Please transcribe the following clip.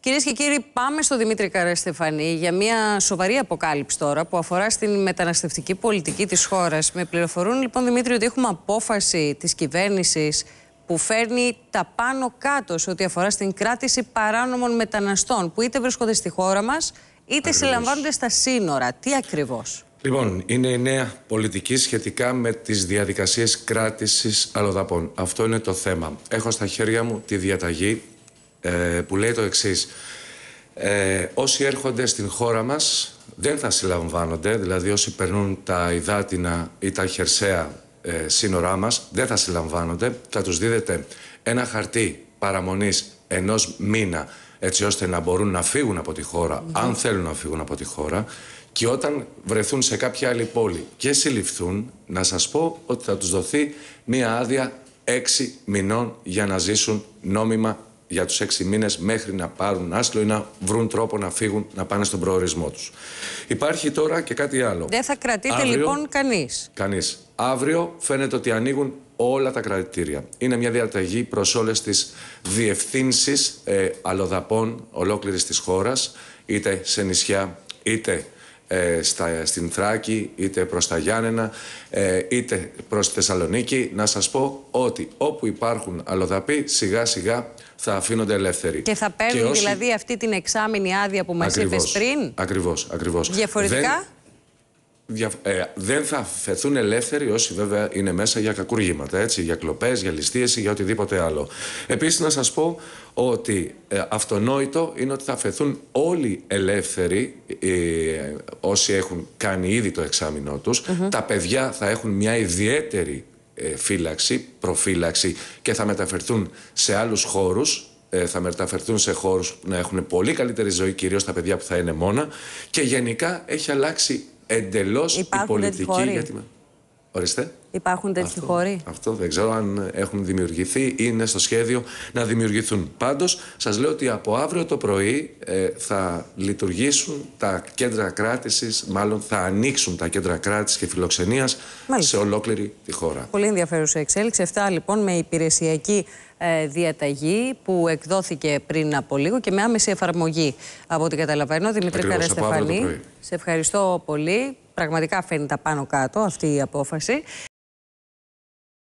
Κυρίες και κύριοι, πάμε στο Δημήτρη Καραστεφανή για μια σοβαρή αποκάλυψη τώρα που αφορά στην μεταναστευτική πολιτική της χώρας. Με πληροφορούν λοιπόν, Δημήτρη, ότι έχουμε απόφαση της κυβέρνησης που φέρνει τα πάνω κάτω σε ό,τι αφορά στην κράτηση παράνομων μεταναστών που είτε βρίσκονται στη χώρα μας είτε συλλαμβάνονται στα σύνορα. Τι ακριβώς. Λοιπόν, είναι η νέα πολιτική σχετικά με τις διαδικασίες κράτησης αλλοδαπών. Αυτό είναι το θέμα. Έχω στα χέρια μου τη διαταγή ε, που λέει το εξής. Ε, όσοι έρχονται στην χώρα μας δεν θα συλλαμβάνονται, δηλαδή όσοι περνούν τα υδάτινα ή τα χερσαία ε, σύνορά μας δεν θα συλλαμβάνονται, θα τους δίδεται ένα χαρτί παραμονής ενός μήνα έτσι ώστε να μπορούν να φύγουν από τη χώρα, ναι. αν θέλουν να φύγουν από τη χώρα και όταν βρεθούν σε κάποια άλλη πόλη και συλληφθούν, να σας πω ότι θα τους δοθεί μία άδεια έξι μηνών για να ζήσουν νόμιμα για τους έξι μήνες μέχρι να πάρουν άσλο ή να βρουν τρόπο να φύγουν, να πάνε στον προορισμό τους. Υπάρχει τώρα και κάτι άλλο. Δεν θα κρατείτε λοιπόν κανείς. Κανείς. Αύριο φαίνεται ότι ανοίγουν όλα τα κρατητήρια. Είναι μια διαταγή προς όλες τις διευθύνσεις ε, αλλοδαπών ολόκληρης της χώρας, είτε σε νησιά, είτε ε, στα, στην Θράκη, είτε προς τα Γιάννενα, ε, είτε προς τη Θεσσαλονίκη, να σας πω ότι όπου υπάρχουν αλλοδαποί, σιγά σιγά θα αφήνονται ελεύθεροι. Και θα παίρνουν δηλαδή αυτή την εξάμηνη άδεια που μας ακριβώς, είπες πριν. Ακριβώς, ακριβώς. Διαφορετικά. Ε, δεν θα φεθούν ελεύθεροι όσοι βέβαια είναι μέσα για κακουργήματα, έτσι, για κλοπές, για ληστείες ή για οτιδήποτε άλλο. Επίσης να σας πω ότι ε, αυτονόητο είναι ότι θα φεθούν όλοι ελεύθεροι ε, όσοι έχουν κάνει ήδη το εξάμεινό τους. Τα παιδιά θα έχουν μια ιδιαίτερη ε, φύλαξη, προφύλαξη και θα μεταφερθούν σε άλλους χώρους ε, θα μεταφερθούν σε χώρους που να έχουν πολύ καλύτερη ζωή, κυρίως τα παιδιά που θα είναι μόνα και γενικά έχει αλλάξει εντελώς η πολιτική. Γιατί... Ορίστε. Υπάρχουν τέτοιοι αυτό, χώροι. Αυτό δεν ξέρω αν έχουν δημιουργηθεί ή είναι στο σχέδιο να δημιουργηθούν. Πάντως, σας λέω ότι από αύριο το πρωί ε, θα λειτουργήσουν τα κέντρα κράτησης, μάλλον θα ανοίξουν τα κέντρα κράτησης και φιλοξενίας σε ολόκληρη τη χώρα. Πολύ ενδιαφέρουσα εξέλιξη. αυτά λοιπόν με υπηρεσιακή ε, διαταγή που εκδόθηκε πριν από λίγο και με άμεση εφαρμογή από ό,τι καταλαβαίνω. Δημήτρη Καραστεφανή, σε ευχαριστώ πολύ. Πραγματικά φαίνεται πάνω κάτω αυτή η απόφαση.